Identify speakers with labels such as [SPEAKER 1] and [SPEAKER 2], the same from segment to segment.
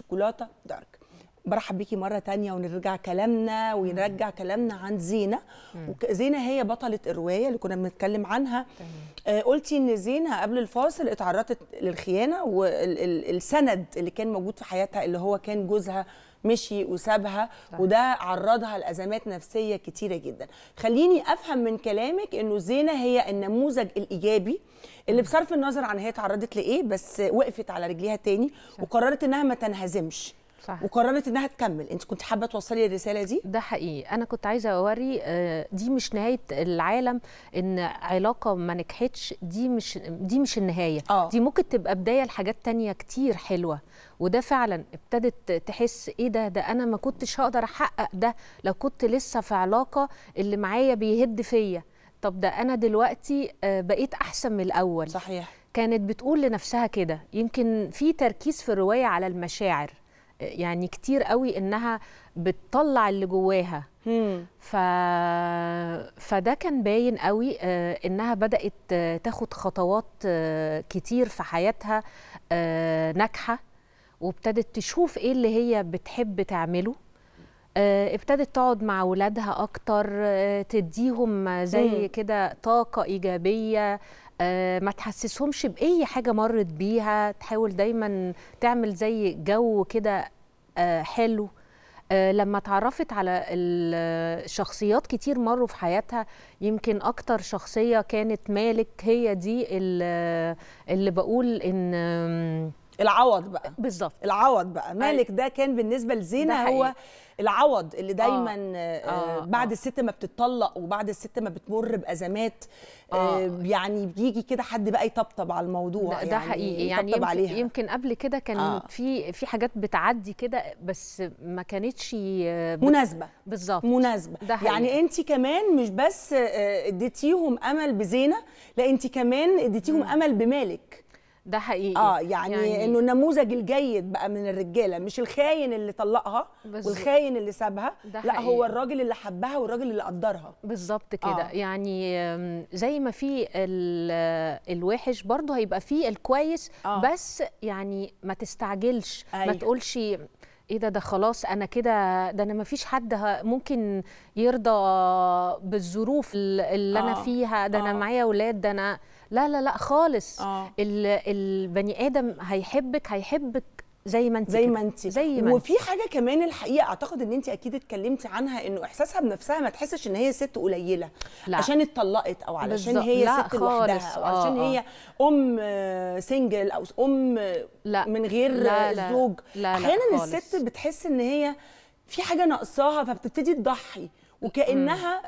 [SPEAKER 1] شوكولاته دارك برحب بيكي مرة تانية ونرجع كلامنا ونرجع كلامنا عن زينة زينة هي بطلة الرواية اللي كنا بنتكلم عنها آه قلتي إن زينة قبل الفاصل اتعرضت للخيانة والسند اللي كان موجود في حياتها اللي هو كان جوزها مشي وسابها وده عرضها لازمات نفسيه كتيره جدا خليني افهم من كلامك انه زينه هي النموذج الايجابي اللي بصرف النظر عن هي اتعرضت لايه بس وقفت على رجليها تاني وقررت انها ما تنهزمش صح. وقررت انها تكمل انت كنت حابه توصلي الرساله دي ده حقيقي انا كنت عايزه
[SPEAKER 2] اوري آه، دي مش نهايه العالم ان علاقه ما نجحتش دي مش دي مش النهايه أوه. دي ممكن تبقى بدايه لحاجات تانية كتير حلوه وده فعلا ابتدت تحس ايه ده ده انا ما كنتش هقدر احقق ده لو كنت لسه في علاقه اللي معايا بيهد فيا طب ده انا دلوقتي آه، بقيت احسن من الاول صحيح كانت بتقول لنفسها كده يمكن في تركيز في الروايه على المشاعر يعني كتير قوي انها بتطلع اللي جواها ف... فده كان باين قوي آه، انها بدات تاخد خطوات آه، كتير في حياتها آه، ناجحه وابتدت تشوف ايه اللي هي بتحب تعمله ابتدت تقعد مع ولادها اكتر تديهم زي كده طاقه ايجابيه ما تحسسهمش باي حاجه مرت بيها تحاول دايما تعمل زي جو كده آه، حلو آه، لما اتعرفت على الشخصيات كتير مروا في حياتها يمكن اكتر شخصيه كانت مالك هي دي
[SPEAKER 1] اللي بقول ان العوض بقى بالظبط العوض بقى أيوة. مالك ده كان بالنسبه لزينه هو العوض اللي دايما آه. آه. آه. بعد آه. الست ما بتطلق وبعد الست ما بتمر بازمات آه،, آه. يعني بيجي كده حد بقى يطبطب على الموضوع ده, يعني ده حقيقي يعني يمكن, عليها.
[SPEAKER 2] يمكن قبل كده كان آه. في في حاجات
[SPEAKER 1] بتعدي كده بس ما كانتش بت... مناسبه بالظبط مناسبه ده يعني انت كمان مش بس اديتيهم امل بزينه لا انت كمان اديتيهم امل بمالك ده حقيقي اه يعني, يعني انه النموذج الجيد بقى من الرجاله مش الخاين اللي طلقها بالزبط. والخاين اللي سابها ده لا حقيقي. هو الراجل اللي حبها والراجل اللي قدرها بالظبط كده آه.
[SPEAKER 2] يعني زي ما في الوحش برضه هيبقى في الكويس آه. بس يعني ما تستعجلش أيوه. ما تقولش ايه ده ده خلاص انا كده ده انا ما فيش حد ممكن يرضى بالظروف اللي آه. انا فيها ده آه. انا معايا اولاد ده انا لا لا لا
[SPEAKER 1] خالص آه. البني ادم هيحبك هيحبك زي ما انت زي ما انت زي ما وفي حاجه كمان الحقيقه اعتقد ان انت اكيد اتكلمتي عنها انه احساسها بنفسها ما تحسش ان هي ست قليله لا. عشان اتطلقت او علشان بالزبط. هي ست لوحدها او علشان آه. آه. هي ام سنجل او ام لا. من غير لا لا. زوج لا لا احيانا الست بتحس ان هي في حاجه ناقصاها فبتبتدي تضحي وكانها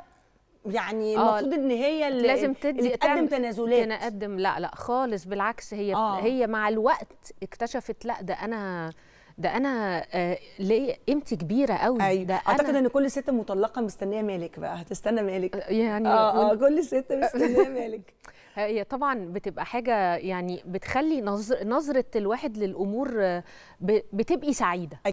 [SPEAKER 1] يعني آه، المفروض ان هي اللي لازم تدي اللي تقدم تنازلات انا اقدم
[SPEAKER 2] لا لا خالص بالعكس هي آه. هي مع الوقت اكتشفت لا ده انا ده
[SPEAKER 1] انا آه ليه قيمتي كبيره قوي أيوة. ده اعتقد ان كل ست مطلقه مستنيه مالك بقى هتستنى مالك آه، يعني اه, آه كل ست مستنيه مالك هي طبعا بتبقى
[SPEAKER 2] حاجه يعني بتخلي نظر نظره الواحد للامور آه، بتبقي سعيده